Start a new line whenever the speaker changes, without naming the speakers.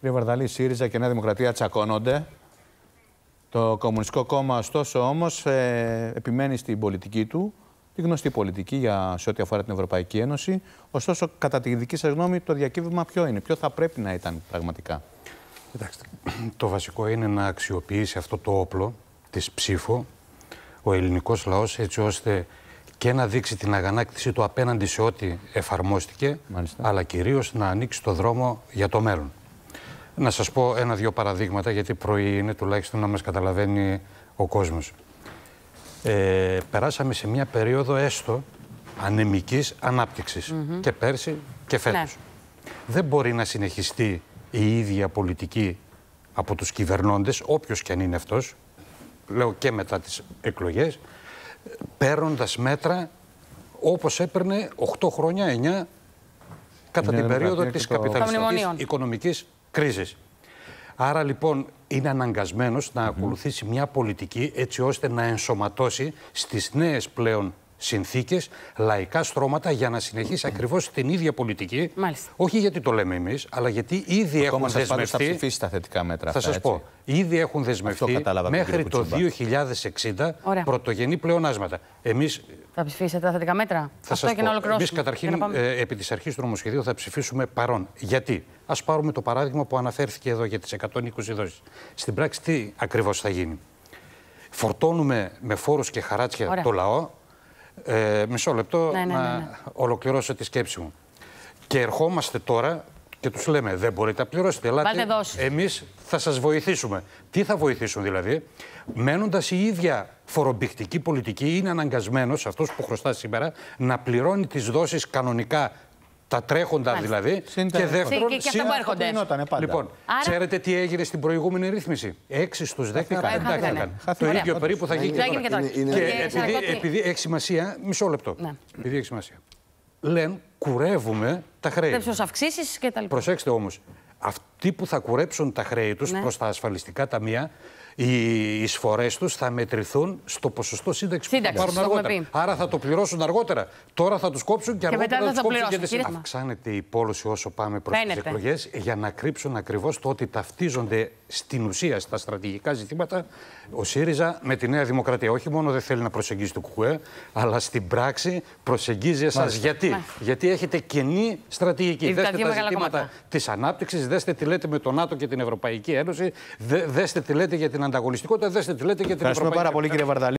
Κύριε Βαρδαλή, ΣΥΡΙΖΑ και Νέα Δημοκρατία τσακώνονται. Το Κομμουνιστικό Κόμμα, ωστόσο, όμως, ε, επιμένει στην πολιτική του, τη γνωστή πολιτική για, σε ό,τι αφορά την Ευρωπαϊκή Ένωση. Ωστόσο, κατά τη δική σας γνώμη, το διακύβευμα ποιο είναι, ποιο θα πρέπει να ήταν πραγματικά. Κοιτάξτε, το βασικό είναι να αξιοποιήσει αυτό το όπλο της ψήφο, ο ελληνικός λαός, έτσι ώστε και να δείξει την αγανάκτηση του απέναντι σε ό,τι εφαρμόστηκε, αλλά κυρίως να ανοίξει το δρόμο για το μέλλον. Να σας πω ένα-δυο παραδείγματα, γιατί πρωί είναι τουλάχιστον να μας καταλαβαίνει ο κόσμος. Ε, περάσαμε σε μια περίοδο έστω ανεμικής ανάπτυξης και πέρσι και ναι. φέτος. Δεν μπορεί να συνεχιστεί η ίδια πολιτική από τους κυβερνώντες, όποιος και αν είναι αυτός, λέω και μετά τις εκλογές, παίρνοντας μέτρα όπως έπαιρνε 8 χρόνια, 9, κατά την περίοδο της καπιταλιστικής οικονομικής κρίσης. Άρα λοιπόν είναι αναγκασμένος να ακολουθήσει μια πολιτική έτσι ώστε να ενσωματώσει στις νέες πλέον συνθήκες λαϊκά στρώματα για να συνεχίσει ακριβώς την ίδια πολιτική. Μάλιστα. Όχι γιατί το λέμε εμείς, αλλά γιατί ήδη έχουν δεσμευτεί... θα τα θετικά μέτρα Θα σας πω, ήδη έχουν δεσμευτεί μέχρι το 2060 Ωραία. πρωτογενή πλεονάσματα. Εμείς θα ψηφίσετε τα θετικά μέτρα. Θα Αυτό πω. καταρχήν ε, επί της αρχής του νομοσχεδίου θα ψηφίσουμε παρόν. Γιατί, ας πάρουμε το παράδειγμα που αναφέρθηκε εδώ για τις 120 δόσεις. Στην πράξη, τι ακριβώς θα γίνει. Φορτώνουμε με φόρους και χαράτσια το λαό. Ε, μισό λεπτό ναι, ναι, να ναι, ολοκληρώσω τη σκέψη μου. Και ερχόμαστε τώρα και τους λέμε: Δεν μπορείτε να πληρώσετε. Ελάτε, εμείς θα σας βοηθήσουμε. Τι θα βοηθήσουν δηλαδή, μένοντας η ίδια φορομπηκτική πολιτική, είναι αναγκασμένος αυτός που χρωστά σήμερα να πληρώνει τις δόσεις κανονικά τα τρέχοντα δηλαδή. Και δεύτερον, και, και έρχονται. Ε, λοιπόν, ξέρετε τι έγινε στην προηγούμενη ρύθμιση. Έξι στους 10 κατάκτηκαν. Το ίδιο Ωραία. περίπου θα γίνει και τώρα. Και επειδή έχει σημασία, μισό λεπτό. Ναι. Επειδή έχει σημασία λένε κουρεύουμε τα χρέη. Πρέπει αυξήσεις και τα λοιπά. Προσέξτε όμως, αυτοί που θα κουρέψουν τα χρέη τους ναι. προς τα ασφαλιστικά ταμεία, οι εισφορές τους θα μετρηθούν στο ποσοστό σύνταξης, που θα πάρουν αργότερα. Άρα θα το πληρώσουν αργότερα. Τώρα θα τους κόψουν και, και αργότερα θα τους κόψουν και Αυξάνεται η πόλωση όσο πάμε προς τι εκλογές για να κρύψουν ακριβώς το ότι ταυτίζονται στην ουσία στα στρατηγικά ζητήματα ο ΣΥΡΙΖΑ με τη Νέα Δημοκρατία. Όχι μόνο δεν θέλει να προσεγγίσει το ΚΚΕ, αλλά στην πράξη προσεγγίζει εσάς. Γιατί? Γιατί έχετε κενή στρατηγική. δεν δέστε τα ζητήματα της ανάπτυξης, δέστε τι λέτε με τον ΝΑΤΟ και την Ευρωπαϊκή Ένωση, δέστε τι λέτε για την ανταγωνιστικότητα, δέστε τι λέτε για την Ευρωπαϊκή Ένωση.